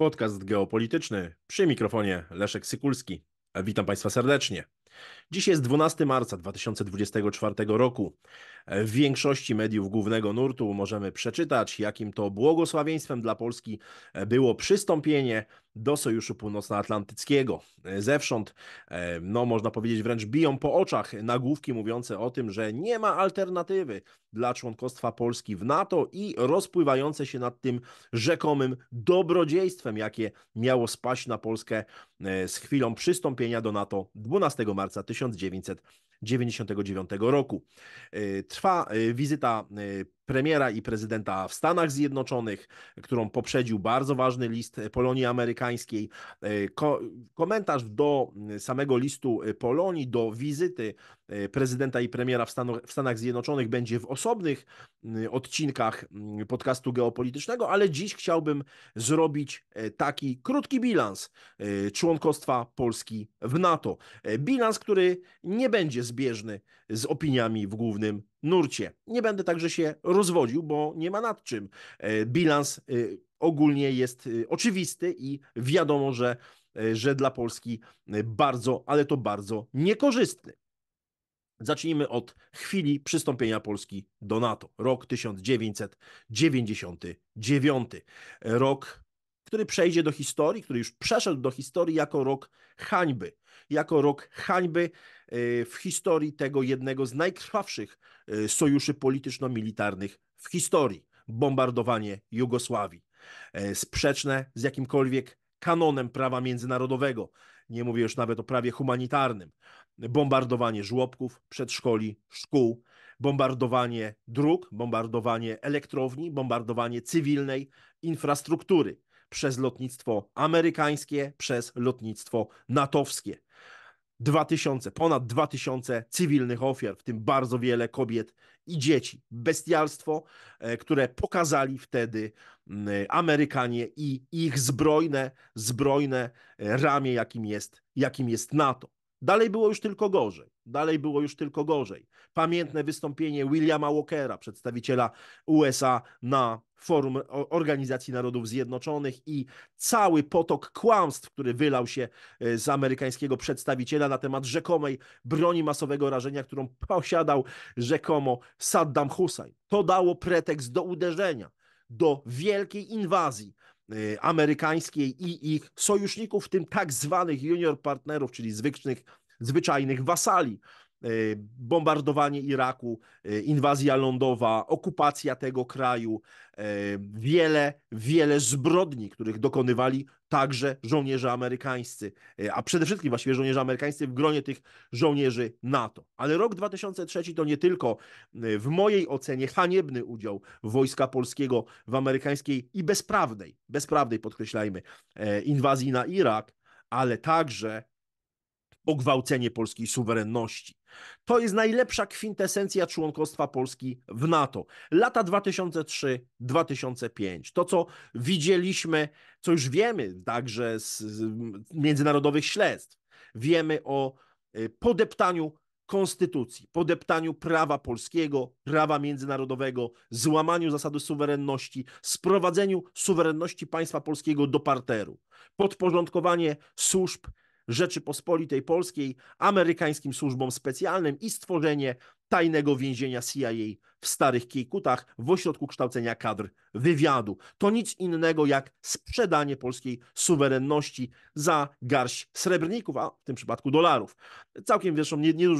Podcast geopolityczny przy mikrofonie Leszek Sykulski. Witam Państwa serdecznie. Dziś jest 12 marca 2024 roku. W większości mediów głównego nurtu możemy przeczytać, jakim to błogosławieństwem dla Polski było przystąpienie do Sojuszu Północnoatlantyckiego. E, zewsząd, e, no można powiedzieć, wręcz biją po oczach nagłówki mówiące o tym, że nie ma alternatywy dla członkostwa Polski w NATO i rozpływające się nad tym rzekomym dobrodziejstwem, jakie miało spaść na Polskę e, z chwilą przystąpienia do NATO 12 marca 1999 roku. Trwa wizyta premiera i prezydenta w Stanach Zjednoczonych, którą poprzedził bardzo ważny list Polonii Amerykańskiej. E, ko komentarz do samego listu e, Polonii, do wizyty e, prezydenta i premiera w, Stan w Stanach Zjednoczonych będzie w osobnych odcinkach podcastu geopolitycznego, ale dziś chciałbym zrobić taki krótki bilans członkostwa Polski w NATO. Bilans, który nie będzie zbieżny z opiniami w głównym nurcie. Nie będę także się rozwodził, bo nie ma nad czym. E, bilans e, ogólnie jest e, oczywisty i wiadomo, że, że dla Polski bardzo, ale to bardzo niekorzystny. Zacznijmy od chwili przystąpienia Polski do NATO. Rok 1999. Rok który przejdzie do historii, który już przeszedł do historii jako rok hańby. Jako rok hańby y, w historii tego jednego z najkrwawszych y, sojuszy polityczno-militarnych w historii bombardowanie Jugosławii. E, sprzeczne z jakimkolwiek kanonem prawa międzynarodowego, nie mówię już nawet o prawie humanitarnym. Bombardowanie żłobków, przedszkoli, szkół, bombardowanie dróg, bombardowanie elektrowni, bombardowanie cywilnej infrastruktury przez lotnictwo amerykańskie, przez lotnictwo natowskie. 2000, ponad 2000 cywilnych ofiar, w tym bardzo wiele kobiet i dzieci. Bestialstwo, e, które pokazali wtedy Amerykanie i ich zbrojne, zbrojne e, ramię, jakim jest, jakim jest NATO. Dalej było już tylko gorzej. Dalej było już tylko gorzej pamiętne wystąpienie Williama Walkera, przedstawiciela USA na forum Organizacji Narodów Zjednoczonych i cały potok kłamstw, który wylał się e, z amerykańskiego przedstawiciela na temat rzekomej broni masowego rażenia, którą posiadał rzekomo Saddam Hussein. To dało pretekst do uderzenia, do wielkiej inwazji e, amerykańskiej i ich sojuszników, w tym tak zwanych junior partnerów, czyli zwykłych, zwyczajnych wasali Y, bombardowanie Iraku, y, inwazja lądowa, okupacja tego kraju, y, wiele, wiele zbrodni, których dokonywali także żołnierze amerykańscy, a przede wszystkim właściwie żołnierze amerykańscy w gronie tych żołnierzy NATO. Ale rok 2003 to nie tylko w mojej ocenie haniebny udział wojska polskiego w amerykańskiej i bezprawnej, bezprawnej podkreślajmy, inwazji na Irak, ale także pogwałcenie polskiej suwerenności. To jest najlepsza kwintesencja członkostwa Polski w NATO. Lata 2003-2005. To, co widzieliśmy, co już wiemy także z, międzynarodowych śledztw. Wiemy o y, podeptaniu konstytucji, podeptaniu prawa polskiego, prawa międzynarodowego, złamaniu zasady suwerenności, sprowadzeniu suwerenności państwa polskiego do parteru, podporządkowanie służb Rzeczypospolitej Polskiej amerykańskim służbom specjalnym i stworzenie tajnego więzienia CIA w starych kijkutach w ośrodku kształcenia kadr wywiadu. To nic innego jak sprzedanie polskiej suwerenności za garść srebrników, a w tym przypadku dolarów. Całkiem zresztą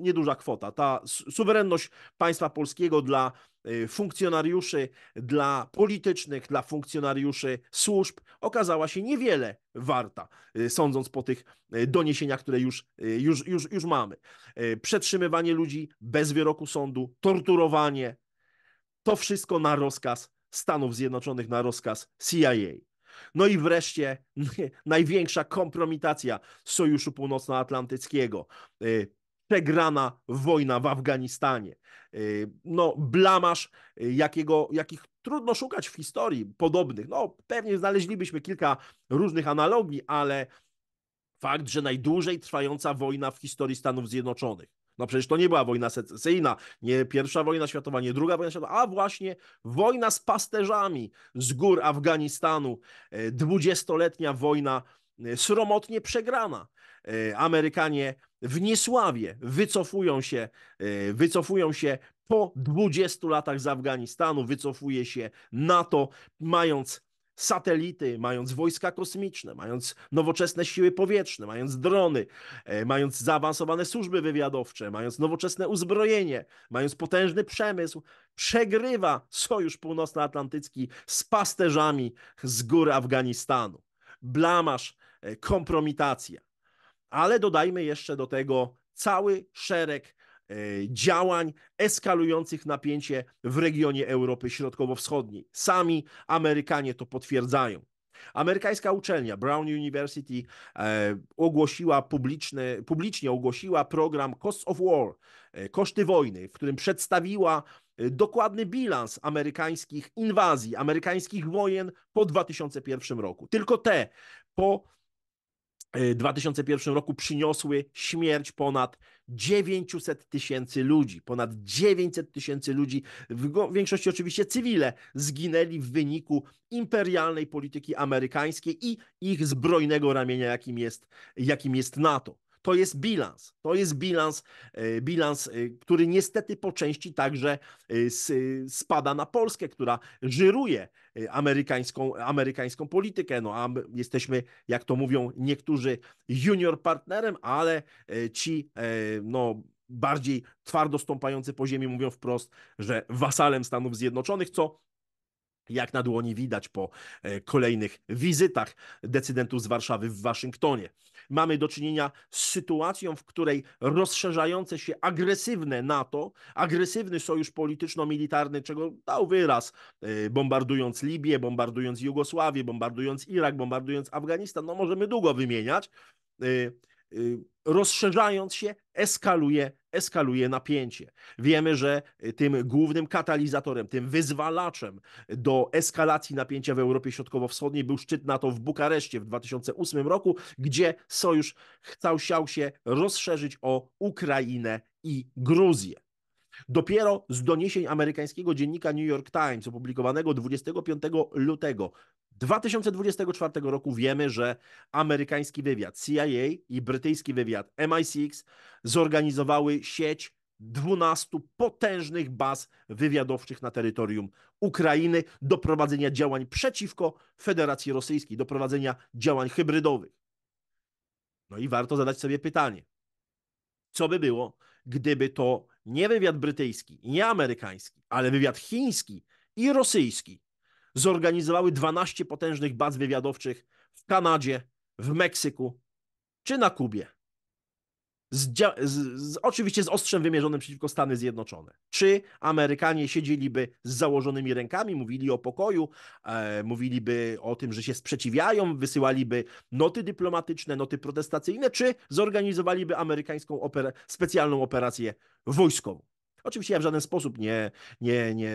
nieduża nie, kwota. Ta suwerenność państwa polskiego dla y, funkcjonariuszy, dla politycznych, dla funkcjonariuszy służb okazała się niewiele warta, y, sądząc po tych y, doniesieniach, które już, już, już, już mamy. Przetrzymywanie ludzi bez wyroku sądu, torturowanie, to wszystko na rozkaz Stanów Zjednoczonych, na rozkaz CIA. No i wreszcie największa kompromitacja Sojuszu Północnoatlantyckiego. Y, przegrana wojna w Afganistanie. Y, no, blamasz, y, jakiego, jakich trudno szukać w historii podobnych. No, pewnie znaleźlibyśmy kilka różnych analogii, ale fakt, że najdłużej trwająca wojna w historii Stanów Zjednoczonych no przecież to nie była wojna secesyjna, nie pierwsza wojna światowa, nie druga wojna światowa, a właśnie wojna z pasterzami z gór Afganistanu, e, dwudziestoletnia wojna e, sromotnie przegrana. E, Amerykanie w niesławie wycofują się, wycofują się po 20 latach z Afganistanu, wycofuje się NATO, mając satelity, mając wojska kosmiczne, mając nowoczesne siły powietrzne, mając drony, e, mając zaawansowane służby wywiadowcze, mając nowoczesne uzbrojenie, mając potężny przemysł, przegrywa Sojusz Północnoatlantycki z pasterzami z gór Afganistanu. Blamasz, e, kompromitacja. Ale dodajmy jeszcze do tego cały szereg E, działań eskalujących napięcie w regionie Europy Środkowo-Wschodniej. Sami Amerykanie to potwierdzają. Amerykańska uczelnia Brown University e, ogłosiła publicznie ogłosiła program Cost of War, e, koszty wojny, w którym przedstawiła dokładny bilans amerykańskich inwazji, amerykańskich wojen po 2001 roku. Tylko te po 2001 roku przyniosły śmierć ponad 900 tysięcy ludzi, ponad 900 tysięcy ludzi, w większości oczywiście cywile, zginęli w wyniku imperialnej polityki amerykańskiej i ich zbrojnego ramienia, jakim jest, jakim jest NATO. To jest bilans. To jest bilans, e, bilans e, który niestety po części także e, spada na Polskę, która żyruje amerykańską, amerykańską politykę. No a jesteśmy, jak to mówią niektórzy, junior partnerem, ale ci no, bardziej twardo stąpający po ziemi mówią wprost, że wasalem Stanów Zjednoczonych, co jak na dłoni widać po e, kolejnych wizytach decydentów z Warszawy w Waszyngtonie. Mamy do czynienia z sytuacją, w której rozszerzające się agresywne NATO, agresywny sojusz polityczno-militarny, czego dał wyraz, e, bombardując Libię, bombardując Jugosławię, bombardując Irak, bombardując Afganistan, no możemy długo wymieniać e, Y, rozszerzając się, eskaluje, eskaluje napięcie. Wiemy, że y, tym głównym katalizatorem, tym wyzwalaczem do eskalacji napięcia w Europie Środkowo-Wschodniej był szczyt NATO w Bukareszcie w 2008 roku, gdzie sojusz chciał się rozszerzyć o Ukrainę i Gruzję. Dopiero z doniesień amerykańskiego dziennika New York Times opublikowanego 25 lutego 2024 roku wiemy, że amerykański wywiad CIA i brytyjski wywiad MI6 zorganizowały sieć 12 potężnych baz wywiadowczych na terytorium Ukrainy do prowadzenia działań przeciwko Federacji Rosyjskiej, do prowadzenia działań hybrydowych. No i warto zadać sobie pytanie, co by było, gdyby to nie wywiad brytyjski, nie amerykański, ale wywiad chiński i rosyjski zorganizowały 12 potężnych baz wywiadowczych w Kanadzie, w Meksyku czy na Kubie z, z, z, oczywiście z ostrzem wymierzonym przeciwko Stany Zjednoczone. Czy Amerykanie siedzieliby z założonymi rękami, mówili o pokoju, e, mówiliby o tym, że się sprzeciwiają, wysyłaliby noty dyplomatyczne, noty protestacyjne, czy zorganizowaliby amerykańską oper specjalną operację wojskową? Oczywiście ja w żaden sposób nie, nie, nie,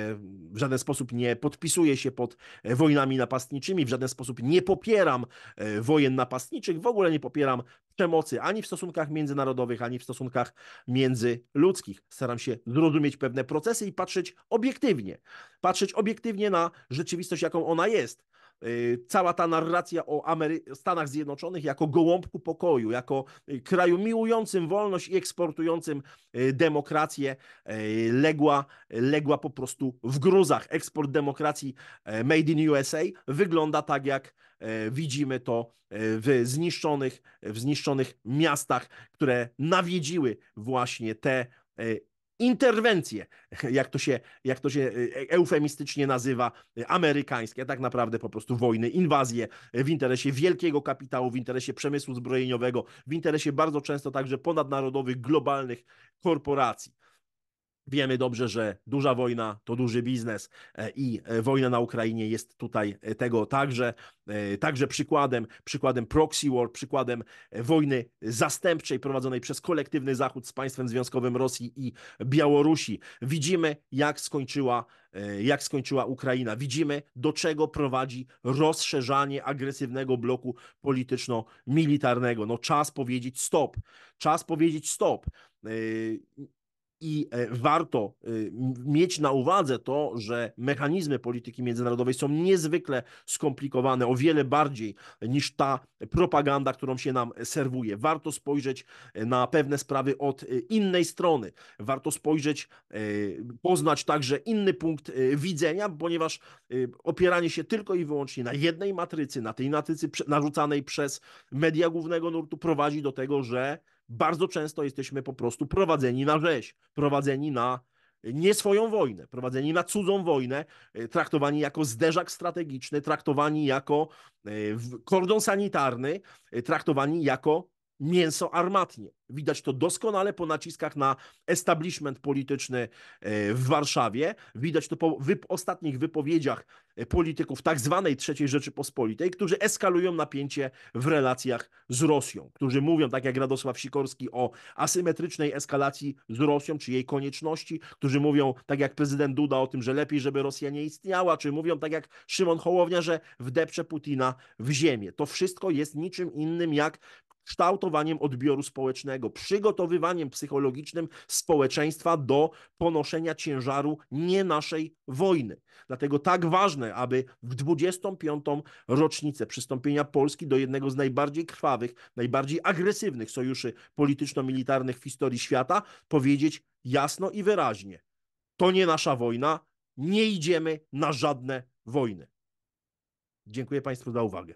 w żaden sposób nie podpisuję się pod e, wojnami napastniczymi, w żaden sposób nie popieram e, wojen napastniczych, w ogóle nie popieram przemocy ani w stosunkach międzynarodowych, ani w stosunkach międzyludzkich. Staram się zrozumieć pewne procesy i patrzeć obiektywnie. Patrzeć obiektywnie na rzeczywistość, jaką ona jest. Y, cała ta narracja o Amery Stanach Zjednoczonych jako gołąbku pokoju, jako y, kraju miłującym wolność i eksportującym y, demokrację legła, legła po prostu w gruzach. Eksport demokracji made in USA wygląda tak, jak widzimy to w zniszczonych, w zniszczonych miastach, które nawiedziły właśnie te interwencje, jak to się, jak to się e, e, eufemistycznie nazywa, e, amerykańskie, a tak naprawdę po prostu wojny, inwazje w interesie wielkiego kapitału, w interesie przemysłu zbrojeniowego, w interesie bardzo często także ponadnarodowych, globalnych korporacji. Wiemy dobrze, że duża wojna to duży biznes e, i e, wojna na Ukrainie jest tutaj e, tego także, także przykładem, przykładem proxy war, przykładem wojny zastępczej prowadzonej przez kolektywny Zachód z państwem związkowym Rosji i Białorusi. Widzimy, jak skończyła jak skończyła Ukraina. Widzimy, do czego prowadzi rozszerzanie agresywnego bloku polityczno-militarnego. No, czas powiedzieć stop. Czas powiedzieć stop. I e, warto y, mieć na uwadze to, że mechanizmy polityki międzynarodowej są niezwykle skomplikowane, o wiele bardziej niż ta propaganda, którą się nam serwuje. Warto spojrzeć e, na pewne sprawy od e, innej strony. Warto spojrzeć, poznać także inny punkt widzenia, ponieważ opieranie się tylko i wyłącznie na jednej matrycy, na tej matrycy narzucanej przez media głównego nurtu prowadzi do tego, że bardzo często jesteśmy po prostu prowadzeni na rzeź, prowadzeni na e, nie swoją wojnę, prowadzeni na cudzą wojnę, e, traktowani jako zderzak strategiczny, traktowani jako e, kordon sanitarny, traktowani jako mięso armatnie. Widać to doskonale po naciskach na establishment polityczny e, w Warszawie. Widać to po wyp ostatnich wypowiedziach e, polityków tak zwanej III Rzeczypospolitej, którzy eskalują napięcie w relacjach z Rosją, którzy mówią, tak jak Radosław Sikorski, o asymetrycznej eskalacji z Rosją, czy jej konieczności, którzy mówią, tak jak prezydent Duda, o tym, że lepiej, żeby Rosja nie istniała, czy mówią, tak jak Szymon Hołownia, że wdepcze Putina w ziemię. To wszystko jest niczym innym jak kształtowaniem odbioru społecznego, przygotowywaniem psychologicznym społeczeństwa do ponoszenia ciężaru nie naszej wojny. Dlatego tak ważne, aby w 25. rocznicę przystąpienia Polski do jednego z najbardziej krwawych, najbardziej agresywnych sojuszy polityczno-militarnych w historii świata powiedzieć jasno i wyraźnie: to nie nasza wojna, nie idziemy na żadne wojny. Dziękuję Państwu za uwagę.